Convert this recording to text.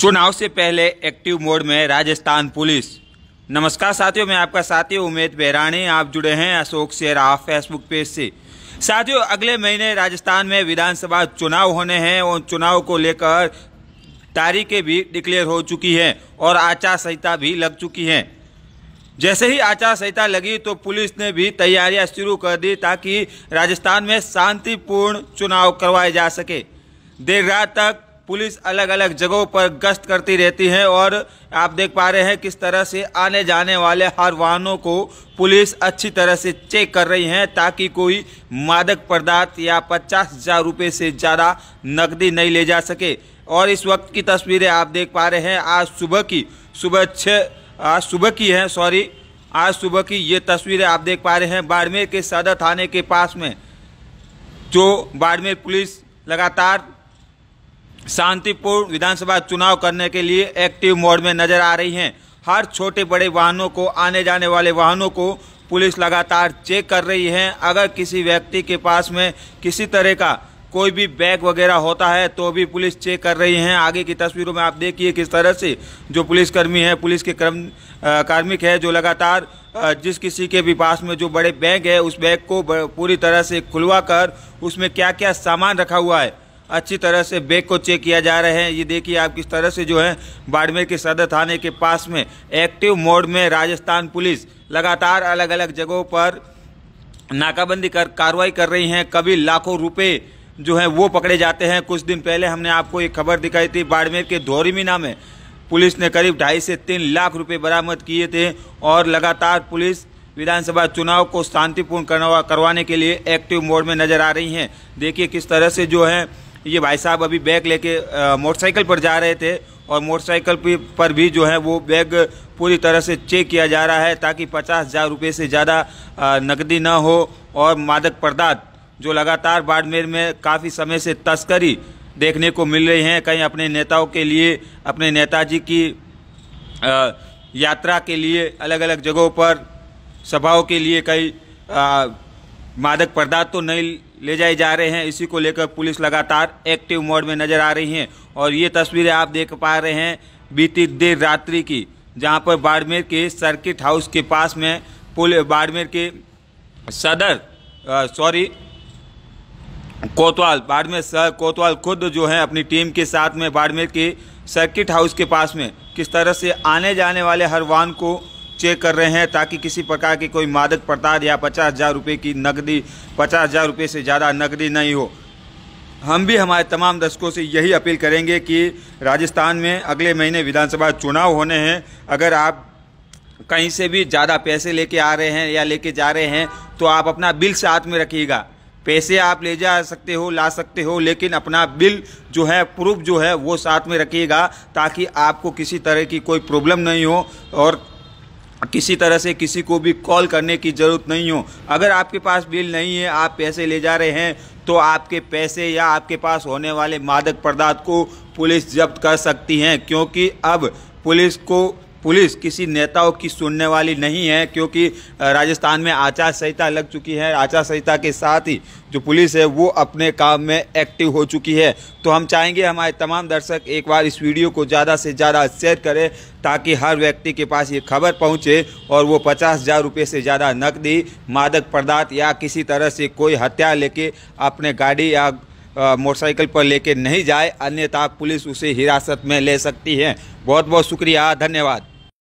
चुनाव से पहले एक्टिव मोड में राजस्थान पुलिस नमस्कार साथियों मैं आपका साथी उमेद बेहरानी आप जुड़े हैं अशोक सेरा फेसबुक पेज से साथियों अगले महीने राजस्थान में विधानसभा चुनाव होने हैं और चुनाव को लेकर तारीखें भी डिक्लेयर हो चुकी हैं और आचार संहिता भी लग चुकी है जैसे ही आचार संहिता लगी तो पुलिस ने भी तैयारियां शुरू कर दी ताकि राजस्थान में शांतिपूर्ण चुनाव करवाए जा सके देर रात तक पुलिस अलग अलग जगहों पर गश्त करती रहती है और आप देख पा रहे हैं किस तरह से आने जाने वाले हर वाहनों को पुलिस अच्छी तरह से चेक कर रही है ताकि कोई मादक पदार्थ या पचास हजार रुपये से ज़्यादा नकदी नहीं ले जा सके और इस वक्त की तस्वीरें आप देख पा रहे हैं आज सुबह की सुबह छः आज सुबह की है सॉरी आज सुबह की ये तस्वीरें आप देख पा रहे हैं बाड़मेर के सदर थाने के पास में जो बाड़मेर पुलिस लगातार शांतिपूर्ण विधानसभा चुनाव करने के लिए एक्टिव मोड में नजर आ रही हैं हर छोटे बड़े वाहनों को आने जाने वाले वाहनों को पुलिस लगातार चेक कर रही है अगर किसी व्यक्ति के पास में किसी तरह का कोई भी बैग वगैरह होता है तो भी पुलिस चेक कर रही है आगे की तस्वीरों में आप देखिए किस तरह से जो पुलिसकर्मी है पुलिस के कर्म कार्मिक है जो लगातार जिस किसी के भी पास में जो बड़े बैग है उस बैग को पूरी तरह से खुलवा कर उसमें क्या क्या सामान रखा हुआ है अच्छी तरह से बैग को चेक किया जा रहे हैं ये देखिए आप किस तरह से जो है बाड़मेर के सदर थाने के पास में एक्टिव मोड में राजस्थान पुलिस लगातार अलग अलग जगहों पर नाकाबंदी कर कार्रवाई कर रही हैं कभी लाखों रुपए जो हैं वो पकड़े जाते हैं कुछ दिन पहले हमने आपको एक खबर दिखाई थी बाड़मेर के धोरीमीना में पुलिस ने करीब ढाई से तीन लाख रुपए बरामद किए थे और लगातार पुलिस विधानसभा चुनाव को शांतिपूर्ण करवाने के लिए एक्टिव मोड में नजर आ रही हैं देखिए किस तरह से जो है ये भाई साहब अभी बैग लेके मोटरसाइकिल पर जा रहे थे और मोटरसाइकिल पर भी जो है वो बैग पूरी तरह से चेक किया जा रहा है ताकि पचास हज़ार रुपये से ज़्यादा नकदी ना हो और मादक पदार्थ जो लगातार बाड़मेर में काफ़ी समय से तस्करी देखने को मिल रही हैं कहीं अपने नेताओं के लिए अपने नेताजी की यात्रा के लिए अलग अलग जगहों पर सभाओं के लिए कई मादक पदार्थ तो नहीं ले जाए जा रहे हैं इसी को लेकर पुलिस लगातार एक्टिव मोड में नजर आ रही है और ये तस्वीरें आप देख पा रहे हैं बीती देर रात्रि की जहां पर बाड़मेर के सर्किट हाउस के पास में पुल बाड़मेर के सदर सॉरी कोतवाल बाड़मेर सर कोतवाल खुद जो है अपनी टीम के साथ में बाड़मेर के सर्किट हाउस के पास में किस तरह से आने जाने वाले हर वाहन को चेक कर रहे हैं ताकि किसी प्रकार की कोई मादक पदार्थ या पचास हज़ार रुपये की नकदी पचास हज़ार रुपये से ज़्यादा नकदी नहीं हो हम भी हमारे तमाम दर्शकों से यही अपील करेंगे कि राजस्थान में अगले महीने विधानसभा चुनाव होने हैं अगर आप कहीं से भी ज़्यादा पैसे लेके आ रहे हैं या लेके जा रहे हैं तो आप अपना बिल साथ में रखिएगा पैसे आप ले जा सकते हो ला सकते हो लेकिन अपना बिल जो है प्रूफ जो है वो साथ में रखिएगा ताकि आपको किसी तरह की कोई प्रॉब्लम नहीं हो और किसी तरह से किसी को भी कॉल करने की ज़रूरत नहीं हो अगर आपके पास बिल नहीं है आप पैसे ले जा रहे हैं तो आपके पैसे या आपके पास होने वाले मादक पदार्थ को पुलिस जब्त कर सकती हैं क्योंकि अब पुलिस को पुलिस किसी नेताओं की सुनने वाली नहीं है क्योंकि राजस्थान में आचार संहिता लग चुकी है आचार संहिता के साथ ही जो पुलिस है वो अपने काम में एक्टिव हो चुकी है तो हम चाहेंगे हमारे तमाम दर्शक एक बार इस वीडियो को ज़्यादा से ज़्यादा शेयर करें ताकि हर व्यक्ति के पास ये खबर पहुँचे और वो पचास हज़ार रुपये से ज़्यादा नकदी मादक पदार्थ या किसी तरह से कोई हत्या लेके अपने गाड़ी या मोटरसाइकिल पर लेके नहीं जाए अन्यथा पुलिस उसे हिरासत में ले सकती है बहुत बहुत शुक्रिया धन्यवाद